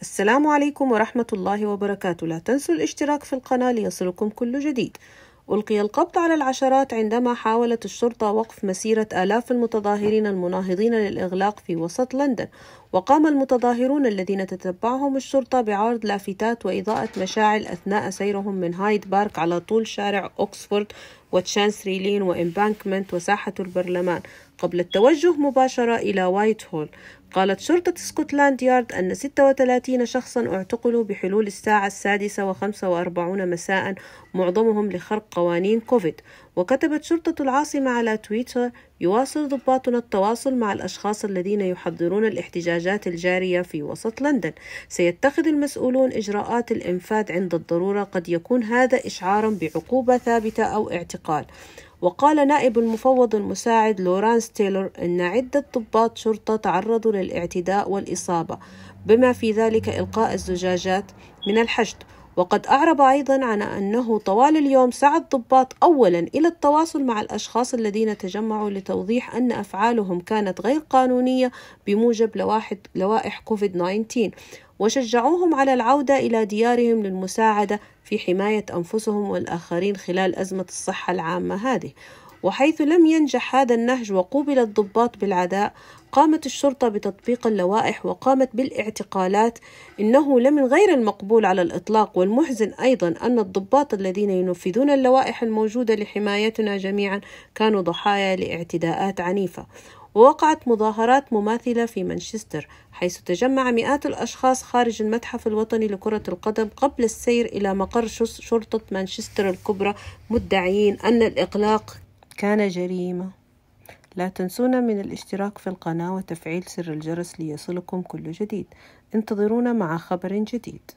السلام عليكم ورحمة الله وبركاته لا تنسوا الاشتراك في القناة ليصلكم كل جديد ألقي القبض على العشرات عندما حاولت الشرطة وقف مسيرة آلاف المتظاهرين المناهضين للإغلاق في وسط لندن وقام المتظاهرون الذين تتبعهم الشرطة بعرض لافتات وإضاءة مشاعل أثناء سيرهم من هايد بارك على طول شارع أوكسفورد لين وإمبانكمنت وساحة البرلمان قبل التوجه مباشرة إلى وايت هول قالت شرطة سكوتلاند يارد أن 36 شخصا اعتقلوا بحلول الساعة السادسة وخمسة وأربعون مساء معظمهم لخرق قوانين كوفيد وكتبت شرطة العاصمة على تويتر يواصل ضباطنا التواصل مع الأشخاص الذين يحضرون الاحتجاجات الجارية في وسط لندن سيتخذ المسؤولون إجراءات الإنفاذ عند الضرورة قد يكون هذا إشعارا بعقوبة ثابتة أو اعتقال وقال نائب المفوض المساعد لورانس تيلور أن عدة ضباط شرطة تعرضوا للاعتداء والإصابة بما في ذلك إلقاء الزجاجات من الحشد وقد أعرب أيضا عن أنه طوال اليوم سعى الضباط أولا إلى التواصل مع الأشخاص الذين تجمعوا لتوضيح أن أفعالهم كانت غير قانونية بموجب لوائح كوفيد 19 وشجعوهم على العودة إلى ديارهم للمساعدة في حماية أنفسهم والآخرين خلال أزمة الصحة العامة هذه وحيث لم ينجح هذا النهج وقوبل الضباط بالعداء قامت الشرطة بتطبيق اللوائح وقامت بالاعتقالات إنه لمن غير المقبول على الإطلاق والمحزن أيضا أن الضباط الذين ينفذون اللوائح الموجودة لحمايتنا جميعا كانوا ضحايا لاعتداءات عنيفة ووقعت مظاهرات مماثلة في مانشستر حيث تجمع مئات الأشخاص خارج المتحف الوطني لكرة القدم قبل السير إلى مقر شرطة مانشستر الكبرى مدعيين أن الإغلاق كان جريمة لا تنسونا من الاشتراك في القناة وتفعيل زر الجرس ليصلكم كل جديد انتظرونا مع خبر جديد